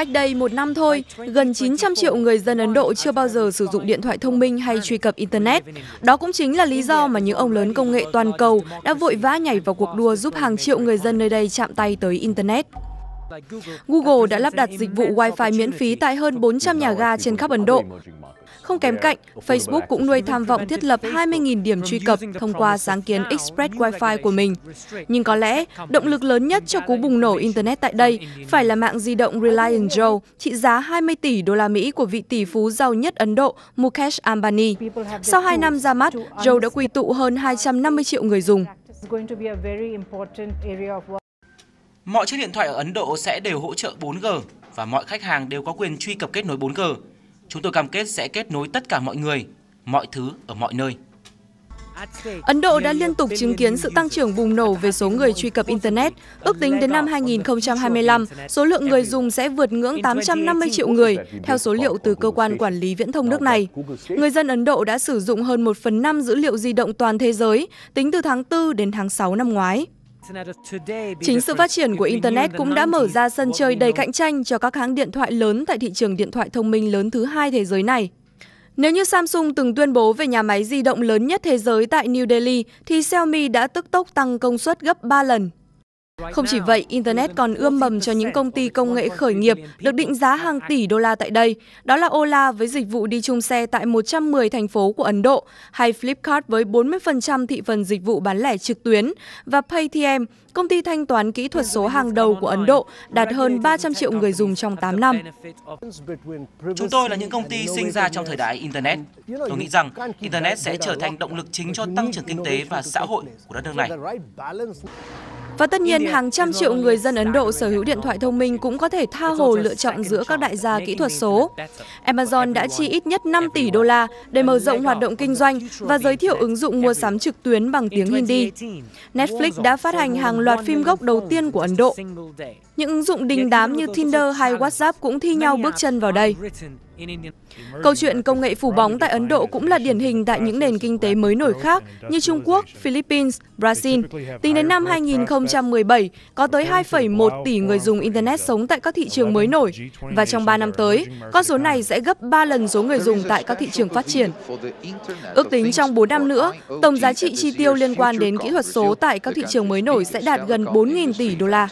Cách đây một năm thôi, gần 900 triệu người dân Ấn Độ chưa bao giờ sử dụng điện thoại thông minh hay truy cập Internet. Đó cũng chính là lý do mà những ông lớn công nghệ toàn cầu đã vội vã nhảy vào cuộc đua giúp hàng triệu người dân nơi đây chạm tay tới Internet. Google đã lắp đặt dịch vụ Wi-Fi miễn phí tại hơn 400 nhà ga trên khắp Ấn Độ. Không kém cạnh, Facebook cũng nuôi tham vọng thiết lập 20.000 điểm truy cập thông qua sáng kiến Express Wi-Fi của mình. Nhưng có lẽ, động lực lớn nhất cho cú bùng nổ Internet tại đây phải là mạng di động Reliant Jio trị giá 20 tỷ đô la Mỹ của vị tỷ phú giàu nhất Ấn Độ Mukesh Ambani. Sau 2 năm ra mắt, Jio đã quy tụ hơn 250 triệu người dùng. Mọi chiếc điện thoại ở Ấn Độ sẽ đều hỗ trợ 4G và mọi khách hàng đều có quyền truy cập kết nối 4G. Chúng tôi cam kết sẽ kết nối tất cả mọi người, mọi thứ ở mọi nơi. Ấn Độ đã liên tục chứng kiến sự tăng trưởng bùng nổ về số người truy cập Internet. Ước tính đến năm 2025, số lượng người dùng sẽ vượt ngưỡng 850 triệu người, theo số liệu từ Cơ quan Quản lý Viễn thông nước này. Người dân Ấn Độ đã sử dụng hơn 1 phần 5 dữ liệu di động toàn thế giới tính từ tháng 4 đến tháng 6 năm ngoái. Chính sự phát triển của Internet cũng đã mở ra sân chơi đầy cạnh tranh cho các hãng điện thoại lớn tại thị trường điện thoại thông minh lớn thứ hai thế giới này. Nếu như Samsung từng tuyên bố về nhà máy di động lớn nhất thế giới tại New Delhi, thì Xiaomi đã tức tốc tăng công suất gấp 3 lần không chỉ vậy, Internet còn ươm mầm cho những công ty công nghệ khởi nghiệp được định giá hàng tỷ đô la tại đây. Đó là Ola với dịch vụ đi chung xe tại 110 thành phố của Ấn Độ, hay Flipkart với 40% thị phần dịch vụ bán lẻ trực tuyến và Paytm, công ty thanh toán kỹ thuật số hàng đầu của Ấn Độ, đạt hơn 300 triệu người dùng trong 8 năm. Chúng tôi là những công ty sinh ra trong thời đại Internet. Tôi nghĩ rằng Internet sẽ trở thành động lực chính cho tăng trưởng kinh tế và xã hội của đất nước này. Và tất nhiên, hàng trăm triệu người dân Ấn Độ sở hữu điện thoại thông minh cũng có thể tha hồ lựa chọn giữa các đại gia kỹ thuật số. Amazon đã chi ít nhất 5 tỷ đô la để mở rộng hoạt động kinh doanh và giới thiệu ứng dụng mua sắm trực tuyến bằng tiếng Hindi. Netflix đã phát hành hàng loạt phim gốc đầu tiên của Ấn Độ. Những ứng dụng đình đám như Tinder hay WhatsApp cũng thi nhau bước chân vào đây. Câu chuyện công nghệ phủ bóng tại Ấn Độ cũng là điển hình tại những nền kinh tế mới nổi khác như Trung Quốc, Philippines, Brazil. Tính đến năm 2017, có tới 2,1 tỷ người dùng Internet sống tại các thị trường mới nổi. Và trong 3 năm tới, con số này sẽ gấp 3 lần số người dùng tại các thị trường phát triển. Ước tính trong 4 năm nữa, tổng giá trị chi tiêu liên quan đến kỹ thuật số tại các thị trường mới nổi sẽ đạt gần 4.000 tỷ đô la.